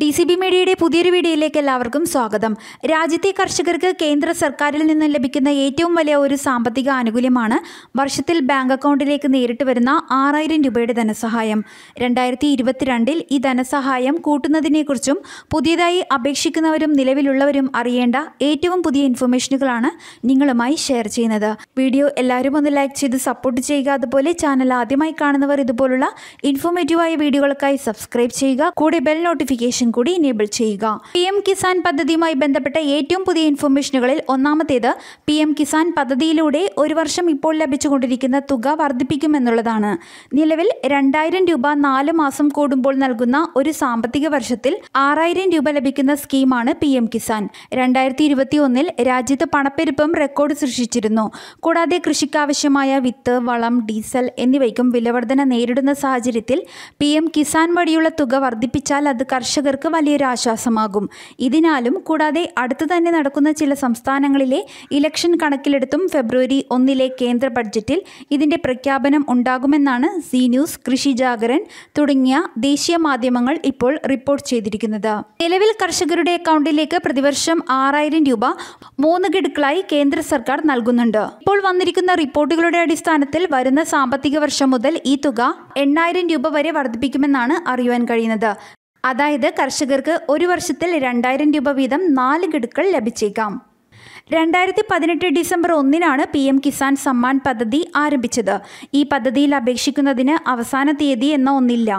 D C B മീഡിയയുടെ പുതിയൊരു വീഡിയോയിലേക്ക് എല്ലാവർക്കും സ്വാഗതം രാജ്യത്തെ കർഷകർക്ക് കേന്ദ്ര സർക്കാരിൽ നിന്ന് ലഭിക്കുന്ന ഏറ്റവും വലിയ ഒരു സാമ്പത്തിക ആനുകൂല്യമാണ് വർഷത്തിൽ ബാങ്ക് അക്കൗണ്ടിലേക്ക് നേരിട്ട് വരുന്ന ആറായിരം രൂപയുടെ ധനസഹായം രണ്ടായിരത്തി ഇരുപത്തിരണ്ടിൽ ഈ ധനസഹായം കൂട്ടുന്നതിനെക്കുറിച്ചും പുതിയതായി അപേക്ഷിക്കുന്നവരും നിലവിലുള്ളവരും അറിയേണ്ട ഏറ്റവും പുതിയ ഇൻഫർമേഷനുകളാണ് നിങ്ങളുമായി ഷെയർ ചെയ്യുന്നത് വീഡിയോ എല്ലാവരും ഒന്ന് ലൈക്ക് ചെയ്ത് സപ്പോർട്ട് ചെയ്യുക അതുപോലെ ചാനൽ ആദ്യമായി കാണുന്നവർ ഇതുപോലുള്ള ഇൻഫോർമേറ്റീവായ വീഡിയോകൾക്കായി സബ്സ്ക്രൈബ് ചെയ്യുക കൂടെ ബെൽ നോട്ടിഫിക്കേഷൻ ഓപ്ഷൻ കൂടി എനേബിൾ ചെയ്യുക പി എം കിസാൻ പദ്ധതിയുമായി ബന്ധപ്പെട്ട ഏറ്റവും പുതിയ ഇൻഫർമേഷനുകളിൽ ഒന്നാമത്തേത് പി എം കിസാൻ പദ്ധതിയിലൂടെ ഒരു വർഷം ഇപ്പോൾ ലഭിച്ചുകൊണ്ടിരിക്കുന്ന തുക വർദ്ധിപ്പിക്കുമെന്നുള്ളതാണ് നിലവിൽ രണ്ടായിരം രൂപ നാല് മാസം കൂടുമ്പോൾ നൽകുന്ന ഒരു സാമ്പത്തിക വർഷത്തിൽ ആറായിരം രൂപ ലഭിക്കുന്ന സ്കീമാണ് പി എം കിസാൻ രണ്ടായിരത്തി ഇരുപത്തി ഒന്നിൽ രാജ്യത്ത് പണപ്പെരുപ്പം റെക്കോർഡ് സൃഷ്ടിച്ചിരുന്നു കൂടാതെ കൃഷിക്കാവശ്യമായ വിത്ത് വളം ഡീസൽ എന്നിവയ്ക്കും വിലവർധന നേരിടുന്ന സാഹചര്യത്തിൽ പി എം കിസാൻ വഴിയുള്ള തുക വർദ്ധിപ്പിച്ചാൽ അത് കർഷകർ ഇവർക്ക് വലിയൊരു ആശ്വാസമാകും ഇതിനാലും കൂടാതെ അടുത്തു തന്നെ നടക്കുന്ന ചില സംസ്ഥാനങ്ങളിലെ ഇലക്ഷൻ കണക്കിലെടുത്തും ഫെബ്രുവരി ഒന്നിലെ കേന്ദ്ര ബഡ്ജറ്റിൽ ഇതിൻ്റെ പ്രഖ്യാപനം ഉണ്ടാകുമെന്നാണ് സി ന്യൂസ് കൃഷി ജാഗരൻ തുടങ്ങിയ ദേശീയ മാധ്യമങ്ങൾ ഇപ്പോൾ റിപ്പോർട്ട് ചെയ്തിരിക്കുന്നത് നിലവിൽ കർഷകരുടെ അക്കൗണ്ടിലേക്ക് പ്രതിവർഷം ആറായിരം രൂപ മൂന്ന് ഗഡുക്കളായി കേന്ദ്ര സർക്കാർ നൽകുന്നുണ്ട് ഇപ്പോൾ വന്നിരിക്കുന്ന റിപ്പോർട്ടുകളുടെ അടിസ്ഥാനത്തിൽ വരുന്ന സാമ്പത്തിക വർഷം മുതൽ ഈ തുക എണ്ണായിരം രൂപ വരെ വർദ്ധിപ്പിക്കുമെന്നാണ് അറിയുവാൻ കഴിയുന്നത് അതായത് കർഷകർക്ക് ഒരു വർഷത്തിൽ രണ്ടായിരം രൂപ വീതം നാല് ഗഡുക്കൾ ലഭിച്ചേക്കാം രണ്ടായിരത്തി പതിനെട്ട് ഡിസംബർ ഒന്നിനാണ് പി എം കിസാൻ സമ്മാൻ പദ്ധതി ആരംഭിച്ചത് ഈ പദ്ധതിയിൽ അപേക്ഷിക്കുന്നതിന് അവസാന തീയതി എന്ന ഒന്നില്ല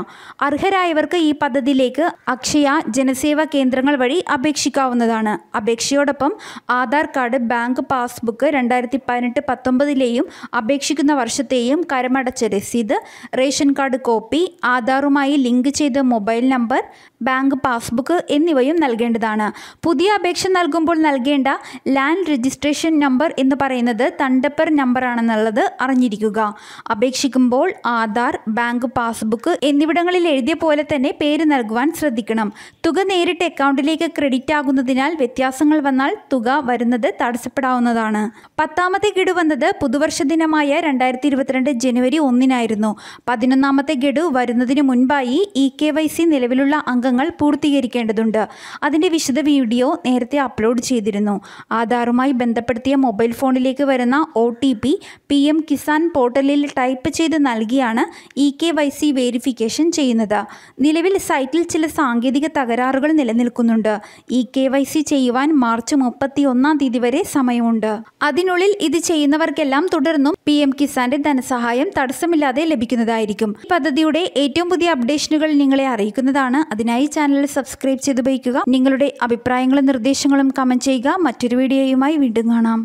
അർഹരായവർക്ക് ഈ പദ്ധതിയിലേക്ക് അക്ഷയ ജനസേവാ കേന്ദ്രങ്ങൾ വഴി അപേക്ഷിക്കാവുന്നതാണ് അപേക്ഷയോടൊപ്പം ആധാർ കാർഡ് ബാങ്ക് പാസ്ബുക്ക് രണ്ടായിരത്തി പതിനെട്ട് പത്തൊമ്പതിലെയും അപേക്ഷിക്കുന്ന വർഷത്തെയും കരമടച്ച രസീത് റേഷൻ കാർഡ് കോപ്പി ആധാറുമായി ലിങ്ക് ചെയ്ത മൊബൈൽ നമ്പർ ബാങ്ക് പാസ്ബുക്ക് എന്നിവയും നൽകേണ്ടതാണ് പുതിയ അപേക്ഷ നൽകുമ്പോൾ നൽകേണ്ട ലാൻഡ് രജിസ്ട്രേഷൻ നമ്പർ എന്ന് പറയുന്നത് തണ്ടപ്പർ നമ്പറാണെന്നുള്ളത് അറിഞ്ഞിരിക്കുക അപേക്ഷിക്കുമ്പോൾ ആധാർ ബാങ്ക് പാസ്ബുക്ക് എന്നിവിടങ്ങളിൽ എഴുതിയ പോലെ തന്നെ പേര് നൽകുവാൻ ശ്രദ്ധിക്കണം തുക നേരിട്ട് അക്കൗണ്ടിലേക്ക് ക്രെഡിറ്റ് ആകുന്നതിനാൽ വ്യത്യാസങ്ങൾ വന്നാൽ തുക വരുന്നത് തടസ്സപ്പെടാവുന്നതാണ് പത്താമത്തെ ഗഡു വന്നത് പുതുവർഷ ദിനമായ രണ്ടായിരത്തി ഇരുപത്തിരണ്ട് ജനുവരി ഒന്നിനായിരുന്നു പതിനൊന്നാമത്തെ ഗഡു വരുന്നതിന് മുൻപായി ഇ കെ വൈ സി നിലവിലുള്ള അംഗങ്ങൾ പൂർത്തീകരിക്കേണ്ടതുണ്ട് അതിൻ്റെ വിശദ വീഡിയോ നേരത്തെ അപ്ലോഡ് ചെയ്തിരുന്നു ആധാറുമായി ബന്ധപ്പെടുത്തിയ മൊബൈൽ ഫോണിലേക്ക് വരുന്ന O T P P M Kisan പോർട്ടലിൽ ടൈപ്പ് ചെയ്ത് നൽകിയാണ് e K Y C verification ചെയ്യുന്നത് നിലവിൽ സൈറ്റിൽ ചില സാങ്കേതിക തകരാറുകൾ നിലനിൽക്കുന്നുണ്ട് ഇ കെ വൈ സി ചെയ്യുവാൻ മാർച്ച് മുപ്പത്തി ഒന്നാം തീയതി വരെ സമയമുണ്ട് അതിനുള്ളിൽ ഇത് ചെയ്യുന്നവർക്കെല്ലാം തുടർന്നും പി എം കിസാന്റെ ധനസഹായം തടസ്സമില്ലാതെ ലഭിക്കുന്നതായിരിക്കും പദ്ധതിയുടെ ഏറ്റവും പുതിയ അപ്ഡേഷനുകൾ നിങ്ങളെ അറിയിക്കുന്നതാണ് അതിനായി ചാനൽ സബ്സ്ക്രൈബ് ചെയ്ത് ഉപയോഗിക്കുക നിങ്ങളുടെ അഭിപ്രായങ്ങളും നിർദ്ദേശങ്ങളും കമന്റ് ചെയ്യുക മറ്റൊരു വീഡിയോയുമായി വീണ്ടും കാണാം